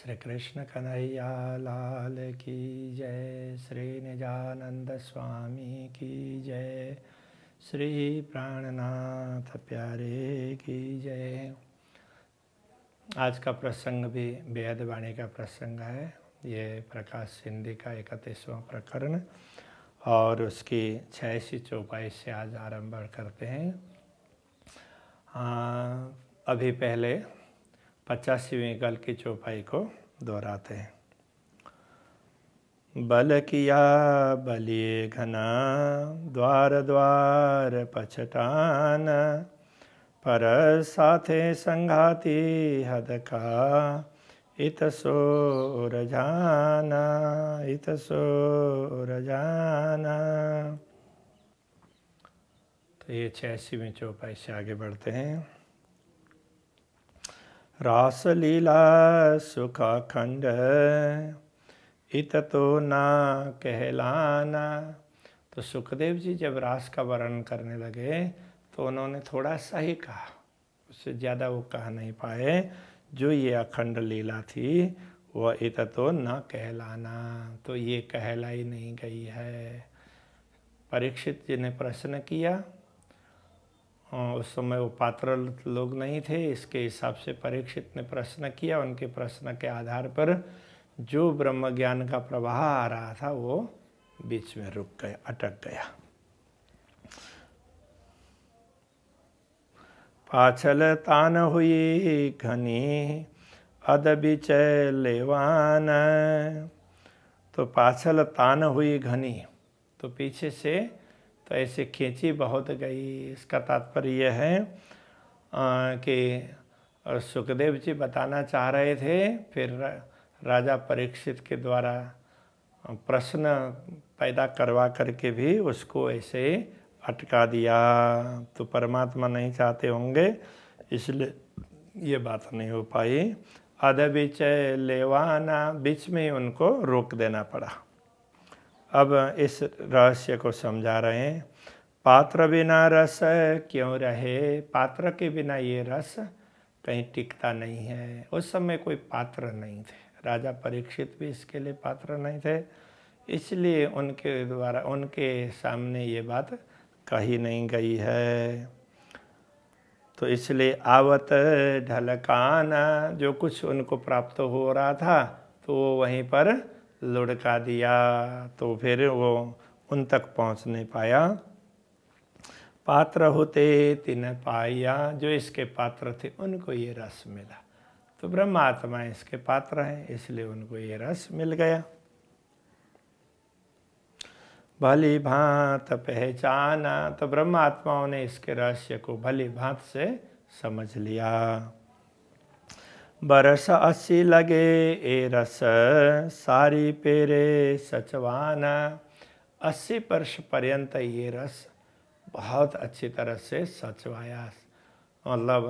श्री कृष्ण कन्हैया लाल की जय श्री निजानंद स्वामी की जय श्री प्राणनाथ प्यारे की जय आज का प्रसंग भी बेहद वाणी का प्रसंग है ये प्रकाश सिंधी का इकतीसवां प्रकरण और उसकी सी चौपाई से आज आरंभ करते हैं आ, अभी पहले पचासीवें गल की चौपाई को दोहराते हैं बल किया बलिए घना द्वार द्वार पछटान पर साथे संघाती हद का इत सो रजाना इत सो रजाना तो ये छियासीवें चौपाई से आगे बढ़ते हैं रासलीला सुखाखंड इत तो ना कहलाना तो सुखदेव जी जब रास का वर्णन करने लगे तो उन्होंने थोड़ा सा ही कहा उससे ज़्यादा वो कह नहीं पाए जो ये अखंड लीला थी वह इत तो न कहलाना तो ये कहलाई नहीं गई है परीक्षित जी ने प्रश्न किया हाँ, उस समय वो पात्र लोग नहीं थे इसके हिसाब से परीक्षित ने प्रश्न किया उनके प्रश्न के आधार पर जो ब्रह्म ज्ञान का प्रवाह आ रहा था वो बीच में रुक गया अटक गया पाछल तान हुई घनी अद बिचय लेवान तो पाछल तान हुई घनी तो पीछे से तो ऐसे खींची बहुत गई इसका तात्पर्य यह है कि सुखदेव जी बताना चाह रहे थे फिर राजा परीक्षित के द्वारा प्रश्न पैदा करवा करके भी उसको ऐसे अटका दिया तो परमात्मा नहीं चाहते होंगे इसलिए ये बात नहीं हो पाई अध बीच लेवाना बीच में उनको रोक देना पड़ा अब इस रहस्य को समझा रहे हैं पात्र बिना रस क्यों रहे पात्र के बिना ये रस कहीं टिकता नहीं है उस समय कोई पात्र नहीं थे राजा परीक्षित भी इसके लिए पात्र नहीं थे इसलिए उनके द्वारा उनके सामने ये बात कही नहीं गई है तो इसलिए आवत ढलकाना जो कुछ उनको प्राप्त हो रहा था तो वो वहीं पर लुढ़का दिया तो फिर वो उन तक पहुंच नहीं पाया पात्र होते तिन पाया जो इसके पात्र थे उनको ये रस मिला तो ब्रह्मात्मा इसके पात्र हैं इसलिए उनको ये रस मिल गया भली भांत पहचाना तो ब्रह्मात्माओं ने इसके रहस्य को भली भांत से समझ लिया बरस असी लगे ए रस सारी पेरे सचवान अस्सी वर्ष पर्यंत ये रस बहुत अच्छी तरह से सचवाया मतलब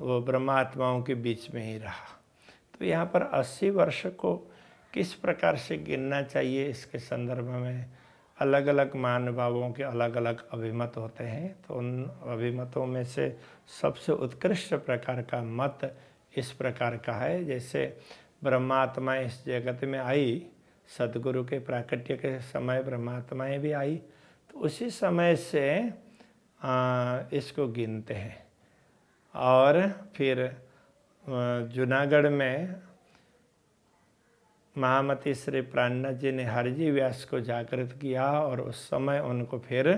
वो ब्रह्मात्माओं के बीच में ही रहा तो यहाँ पर अस्सी वर्ष को किस प्रकार से गिनना चाहिए इसके संदर्भ में अलग अलग महानुभावों के अलग अलग अभिमत होते हैं तो उन अभिमतों में से सबसे उत्कृष्ट प्रकार का मत इस प्रकार का है जैसे ब्रह्मात्मा इस जगत में आई सदगुरु के प्राकट्य के समय ब्रह्मात्माएँ भी आई तो उसी समय से आ, इसको गिनते हैं और फिर जूनागढ़ में महामती श्री प्राणनाथ जी ने हरजी व्यास को जागृत किया और उस समय उनको फिर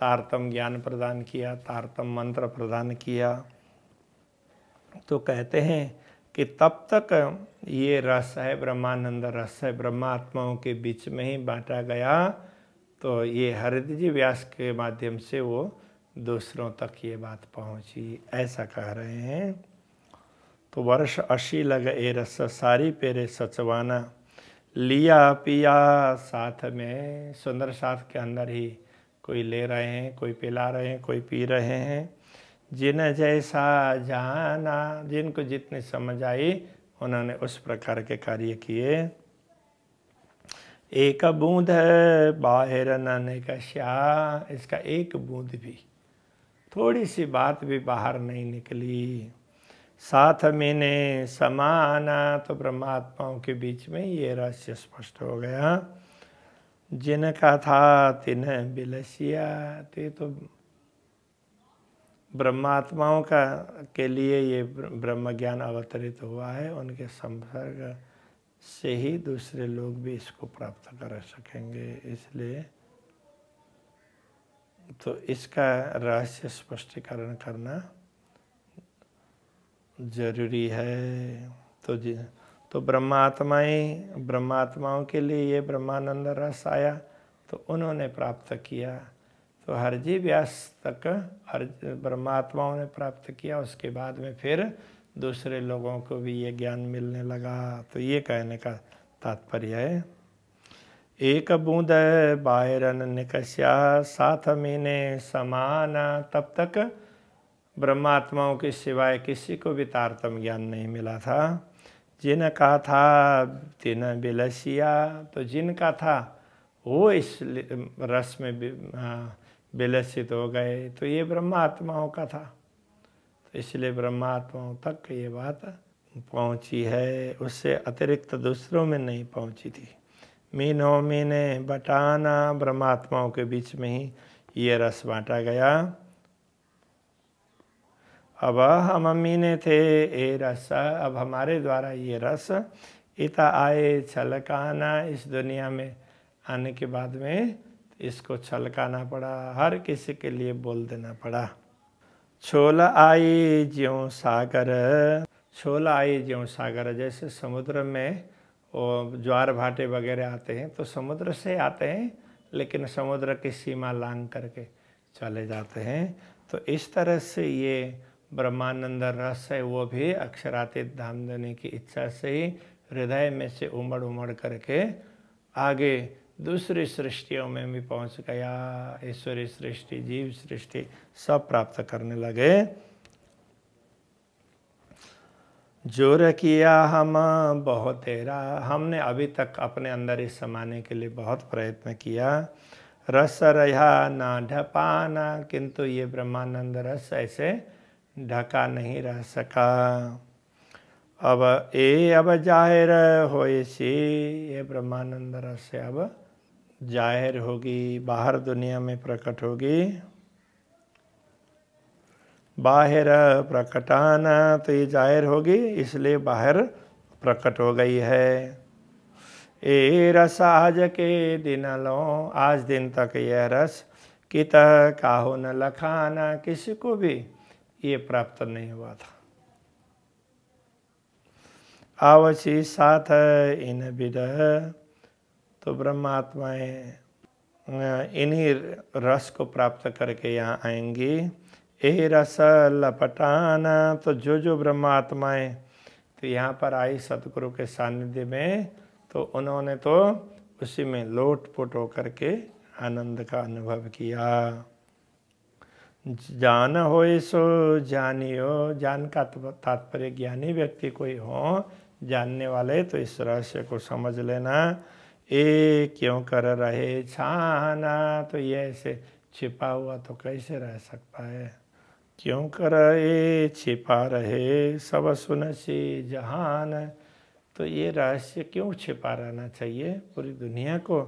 तारतम ज्ञान प्रदान किया तारतम मंत्र प्रदान किया तो कहते हैं कि तब तक ये रस है ब्रह्मानंद रस है ब्रह्मात्माओं के बीच में ही बांटा गया तो ये हरिदी जी व्यास के माध्यम से वो दूसरों तक ये बात पहुंची ऐसा कह रहे हैं तो वर्ष अशी लग ए रस सारी पेरे सचवाना लिया पिया साथ में सुंदर साथ के अंदर ही कोई ले रहे हैं कोई पिला रहे हैं कोई पी रहे हैं जिन जैसा जाना जिनको जितनी समझ आई उन्होंने उस प्रकार के कार्य किए एक बूंद बाहर का श्या इसका एक बूंद भी थोड़ी सी बात भी बाहर नहीं निकली साथ मैंने समाना तो ब्रह्मात्माओं के बीच में ये रहस्य स्पष्ट हो गया जिनका था तिन बिलसिया ते तो ब्रह्मात्माओं का के लिए ये ब्रह्म ज्ञान अवतरित हुआ है उनके संपर्क से ही दूसरे लोग भी इसको प्राप्त कर सकेंगे इसलिए तो इसका रहस्य स्पष्टीकरण करना जरूरी है तो जी तो ब्रह्मात्माएं ब्रह्मात्माओं के लिए ये ब्रह्मानंद रस आया तो उन्होंने प्राप्त किया तो हरजी व्यास तक हर ब्रह्मात्माओं ने प्राप्त किया उसके बाद में फिर दूसरे लोगों को भी ये ज्ञान मिलने लगा तो ये कहने का तात्पर्य है एक बूंद बायरन निकस्या साथ मीने समान तब तक ब्रह्मात्माओं के सिवाय किसी को भी तारतम ज्ञान नहीं मिला था जिन का था तिन बिलसिया तो जिन का था वो इस रस में विलसित हो गए तो ये ब्रह्मात्माओं का था तो इसलिए ब्रह्मात्माओं तक ये बात पहुंची है उससे अतिरिक्त दूसरों में नहीं पहुंची थी मीनों मीने बटाना ब्रह्मात्माओं के बीच में ही ये रस बांटा गया अब हम ने थे ए रस अब हमारे द्वारा ये रस इता आए छलकाना इस दुनिया में आने के बाद में इसको छलकाना पड़ा हर किसी के लिए बोल देना पड़ा छोला आई ज्यों सागर छोला आई ज्यों सागर जैसे समुद्र में वो ज्वार भाटे वगैरह आते हैं तो समुद्र से आते हैं लेकिन समुद्र की सीमा लांग करके चले जाते हैं तो इस तरह से ये ब्रह्मानंद रस है वो भी अक्षरातीत धाम देने की इच्छा से ही हृदय में से उमड़ उमड़ करके आगे दूसरी सृष्टियों में भी पहुंच गया ईश्वरी सृष्टि जीव सृष्टि सब प्राप्त करने लगे जोर किया हम बहुत तेरा हमने अभी तक अपने अंदर इस समाने के लिए बहुत प्रयत्न किया रस रहा ना ढपाना किंतु ये ब्रह्मानंद रस ऐसे ढका नहीं रह सका अब ए अब जाहिर हो सी ये ब्रह्मानंद रस अब जाहिर होगी बाहर दुनिया में प्रकट होगी बाहर प्रकटाना तो ये जाहिर होगी इसलिए बाहर प्रकट हो गई है ए रस आज के दिन लो आज दिन तक यह रस कित काहो न लखाना किसी को भी ये प्राप्त नहीं हुआ था आवशी साथ इन विद तो ब्रह्मात्माएं इन्हीं रस को प्राप्त करके यहाँ आएंगी ए रस लपटान तो जो जो ब्रह्मात्माएं तो यहाँ पर आई सतगुरु के सानिध्य में तो उन्होंने तो उसी में लोट पोट होकर के आनंद का अनुभव किया जान हो सो जानियो जान का तो तात्पर्य ज्ञानी व्यक्ति कोई हो जानने वाले तो इस रहस्य को समझ लेना ए क्यों कर रहे छाना तो ये ऐसे छिपा हुआ तो कैसे रह सकता है क्यों कर ए छिपा रहे सब सुन सी जहान तो ये रहस्य क्यों छिपा रहना चाहिए पूरी दुनिया को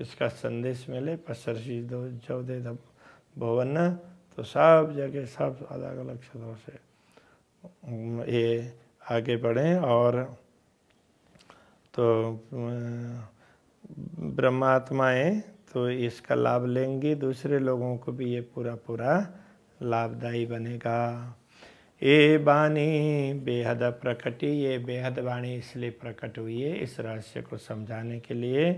इसका संदेश मिले पसरसी दो जो दे भवन तो सब जगह सब अलग अलग क्षेत्रों से ये आगे बढ़े और तो ब्रह्मात्माएं तो इसका लाभ लेंगी दूसरे लोगों को भी ये पूरा पूरा लाभदायी बनेगा ये वाणी बेहद प्रकटी ये बेहद वाणी इसलिए प्रकट हुई है इस रहस्य को समझाने के लिए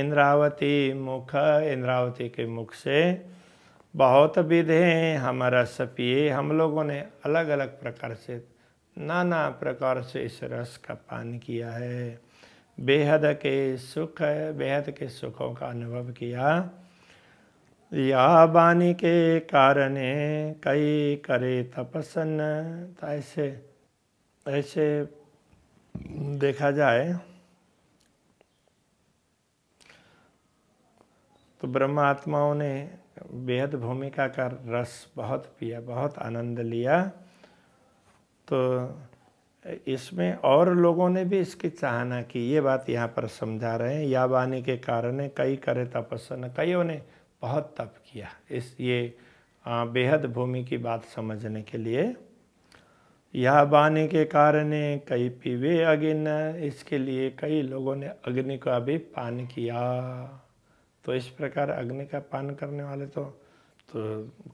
इंद्रावती मुख इंद्रावती के मुख से बहुत विध हैं हमारा सपिए हम लोगों ने अलग अलग प्रकार से नाना प्रकार से इस रस का पान किया है बेहद के सुख है बेहद के सुखों का अनुभव किया या बानी के कारण कई करे तपसन तो ऐसे ऐसे देखा जाए तो ब्रह्मात्माओं ने बेहद भूमिका का रस बहुत पिया बहुत आनंद लिया तो इसमें और लोगों ने भी इसकी चाहना की ये बात यहाँ पर समझा रहे हैं या वाणी के कारण कई करे तपस्या कईयों ने बहुत तप किया इस ये बेहद भूमि की बात समझने के लिए यह वाणी के कारण कई पीवे अग्नि इसके लिए कई लोगों ने अग्नि का भी पान किया तो इस प्रकार अग्नि का पान करने वाले तो तो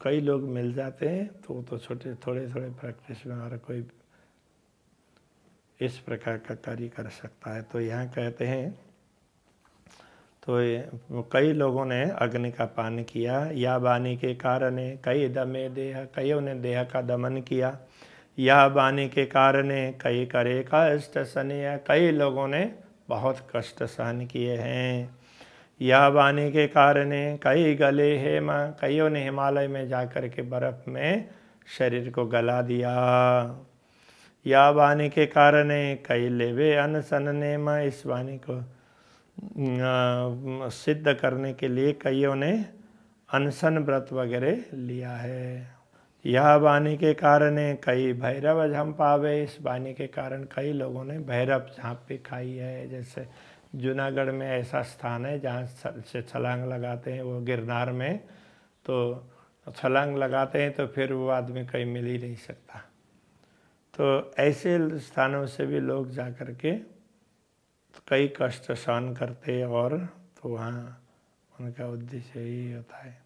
कई लोग मिल जाते हैं तो तो छोटे थोड़े थोड़े प्रैक्टिस में और कोई इस प्रकार का कार्य कर सकता है तो यहाँ कहते हैं तो कई लोगों ने अग्नि का पान किया या वाणी के कारण कई दमे देह कईयों ने देह का दमन किया या वाणी के कारण कई करे कष्ट सने कई लोगों ने बहुत कष्ट सहन किए हैं यह बाने के कारण कई गले हेम कईयों ने हिमालय में जाकर के बर्फ में शरीर को गला दिया यह बाने के कारण कई लेवे अनसन ने इस वाणी को सिद्ध करने के लिए कईयों ने अनसन व्रत वगैरह लिया है यह वाणी के कारण कई भैरव झंपावे इस वाणी के कारण कई लोगों ने भैरव झाँप भी खाई है जैसे जूनागढ़ में ऐसा स्थान है जहाँ से छलांग लगाते हैं वो गिरनार में तो छलांग लगाते हैं तो फिर वो आदमी कहीं मिल ही नहीं सकता तो ऐसे स्थानों से भी लोग जा कर के कई कष्ट सहन करते और तो वहाँ उनका उद्देश्य यही होता है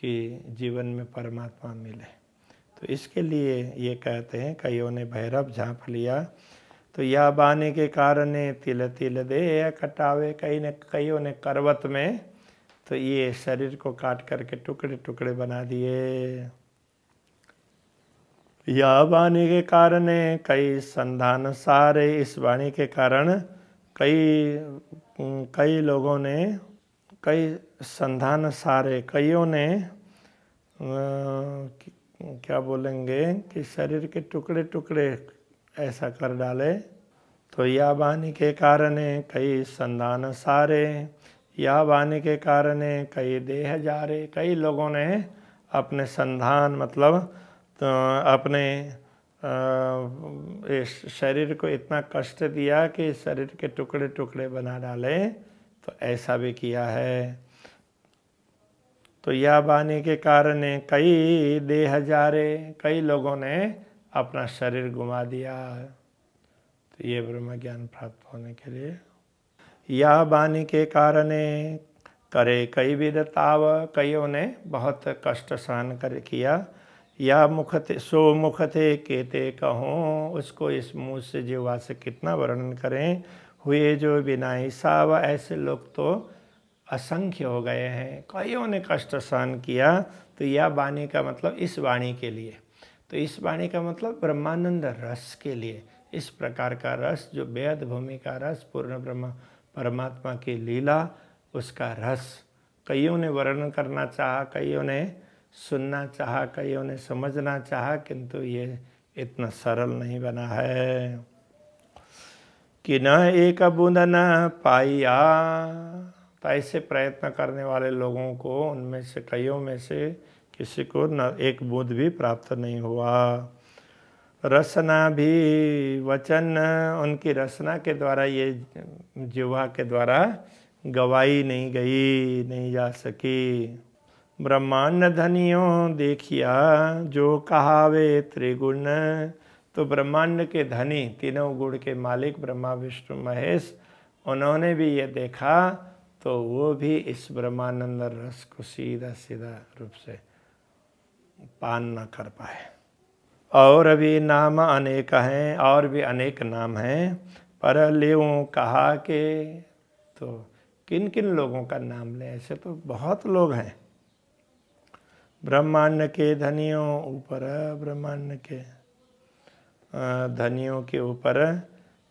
कि जीवन में परमात्मा मिले तो इसके लिए ये कहते हैं कईयों ने भैरव झाँप लिया तो यह बहाने के कारण तिल तिल या कटावे कई ने कईयों ने करवत में तो ये शरीर को काट करके टुकड़े टुकड़े बना दिए यह वाणी के कारण कई संधान सारे इस वाणी के कारण कई कई लोगों ने कई संधान सारे कईयों ने क्या बोलेंगे कि शरीर के टुकड़े टुकड़े ऐसा कर डाले तो या वाणी के कारण कई संदान सारे या वाणी के कारण कई देह जा रहे कई लोगों ने अपने संधान मतलब तो अपने इस शरीर को इतना कष्ट दिया कि शरीर के टुकड़े टुकड़े बना डाले तो ऐसा भी किया है तो या बानी के कारण कई देह रहे कई लोगों ने अपना शरीर घुमा दिया तो ये ब्रह्म ज्ञान प्राप्त होने के लिए यह वाणी के कारण करे कई विध ताव कईयों ने बहुत कष्ट सहन कर किया या मुख थे सो मुख थे ते कहो उसको इस मुँह से जीवा से कितना वर्णन करें हुए जो बिना हिस्सा व ऐसे लोग तो असंख्य हो गए हैं कईयों ने कष्ट सहन किया तो यह वाणी का मतलब इस वाणी के लिए तो इस वाणी का मतलब ब्रह्मानंद रस के लिए इस प्रकार का रस जो बेहद भूमि का रस पूर्ण ब्रह्म परमात्मा की लीला उसका रस कईयों ने वर्णन करना चाहा कईयों ने सुनना चाहा कईयों ने समझना चाहा किंतु ये इतना सरल नहीं बना है कि न एक बूंद न पाइया तो ऐसे प्रयत्न करने वाले लोगों को उनमें से कईयों में से किसी को न एक बोध भी प्राप्त नहीं हुआ रसना भी वचन उनकी रसना के द्वारा ये जिवा के द्वारा गवाई नहीं गई नहीं जा सकी ब्रह्मांड धनियों देखिया जो कहा वे त्रिगुण तो ब्रह्मांड के धनी तीनों गुण के मालिक ब्रह्मा विष्णु महेश उन्होंने भी ये देखा तो वो भी इस ब्रह्मानंद रस को सीधा सीधा रूप से पान ना कर पाए और भी नाम अनेक हैं और भी अनेक नाम हैं पर ले कहा के तो किन किन लोगों का नाम लें ऐसे तो बहुत लोग हैं ब्रह्मांड के धनियों ऊपर ब्रह्मांड के धनियों के ऊपर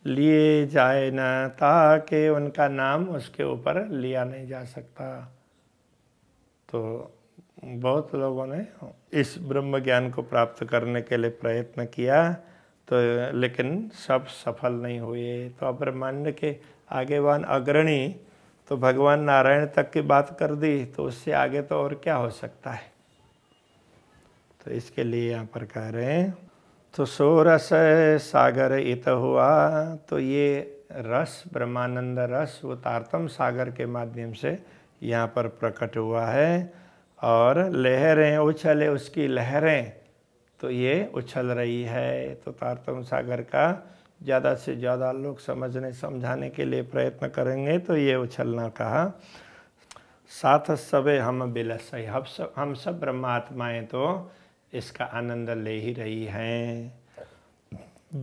लिए जाए न ताकि उनका नाम उसके ऊपर लिया नहीं जा सकता तो बहुत लोगों ने इस ब्रह्म ज्ञान को प्राप्त करने के लिए प्रयत्न किया तो लेकिन सब सफल नहीं हुए तो अब ब्रह्मांड के आगेवान अग्रणी तो भगवान नारायण तक की बात कर दी तो उससे आगे तो और क्या हो सकता है तो इसके लिए यहाँ पर कह रहे हैं तो सो रस सागर इत हुआ तो ये रस ब्रह्मानंद रस वो तारतम सागर के माध्यम से यहाँ पर प्रकट हुआ है और लहरें उछले उसकी लहरें तो ये उछल रही है तो तारतम सागर का ज़्यादा से ज़्यादा लोग समझने समझाने के लिए प्रयत्न करेंगे तो ये उछलना कहा साथ सबे हम बिलस हम सब हम सब ब्रह्मात्माएँ तो इसका आनंद ले ही रही हैं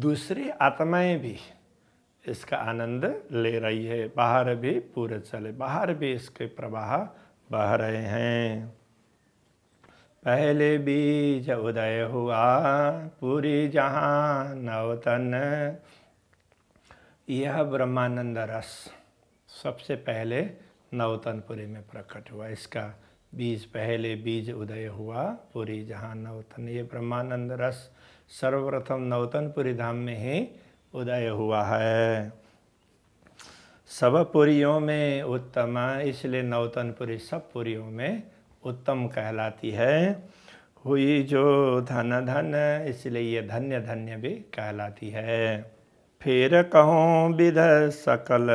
दूसरी आत्माएं भी इसका आनंद ले रही है बाहर भी पूरे चले बाहर भी इसके प्रवाह बह रहे हैं पहले बीज उदय हुआ पूरी जहाँ नवतन यह ब्रह्मानंद रस सबसे पहले नवतनपुरी में प्रकट हुआ इसका बीज पहले बीज उदय हुआ पूरी जहाँ नवतन ये ब्रह्मानंद रस सर्वप्रथम नवतनपुरी धाम में ही उदय हुआ है सब पुरियों में उत्तम इसलिए नवतनपुरी सब पुरियों में उत्तम कहलाती है हुई जो धन धन इसलिए ये धन्य धन्य भी कहलाती है फिर कहो विध सकल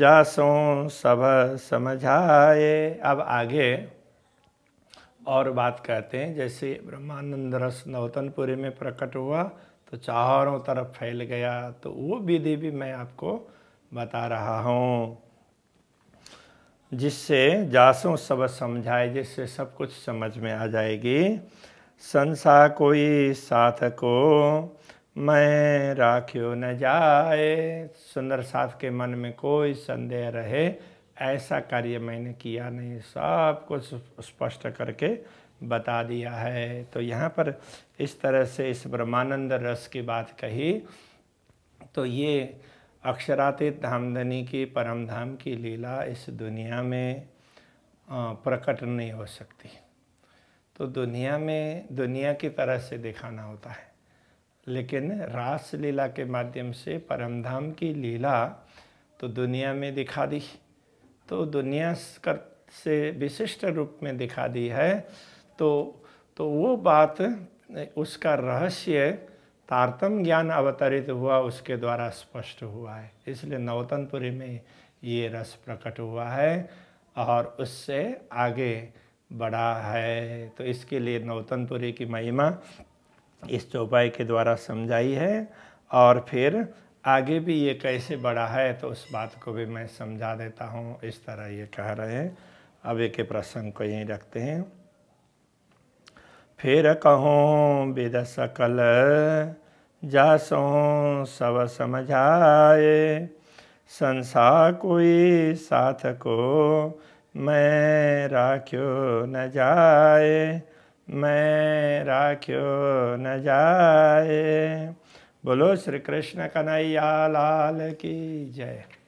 जासो सब समझाए अब आगे और बात कहते हैं जैसे ब्रह्मानंद रस नौतनपुरी में प्रकट हुआ तो चारों तरफ फैल गया तो वो विधि भी मैं आपको बता रहा हूँ जिससे जासों सब समझाए जिससे सब कुछ समझ में आ जाएगी संसा कोई साथ को मैं राख्यो न जाए सुंदर साथ के मन में कोई संदेह रहे ऐसा कार्य मैंने किया नहीं सब कुछ स्पष्ट करके बता दिया है तो यहाँ पर इस तरह से इस ब्रह्मानंद रस की बात कही तो ये अक्षरातीत धामधनी की परम धाम की लीला इस दुनिया में प्रकट नहीं हो सकती तो दुनिया में दुनिया की तरह से दिखाना होता है लेकिन रास लीला के माध्यम से परमधाम की लीला तो दुनिया में दिखा दी तो दुनिया कर से विशिष्ट रूप में दिखा दी है तो तो वो बात उसका रहस्य तारतम ज्ञान अवतरित हुआ उसके द्वारा स्पष्ट हुआ है इसलिए नवतनपुरी में ये रस प्रकट हुआ है और उससे आगे बढ़ा है तो इसके लिए नवतनपुरी की महिमा इस चौपाई के द्वारा समझाई है और फिर आगे भी ये कैसे बढ़ा है तो उस बात को भी मैं समझा देता हूँ इस तरह ये कह रहे हैं अब एक प्रसंग को यहीं रखते हैं फिर कहो विद सकल जासो सब समझाए संसार कोई साथ को मैं राख्यो न जाए मैं राख्यो न जाए बोलो श्री कृष्ण कन्हैया लाल की जय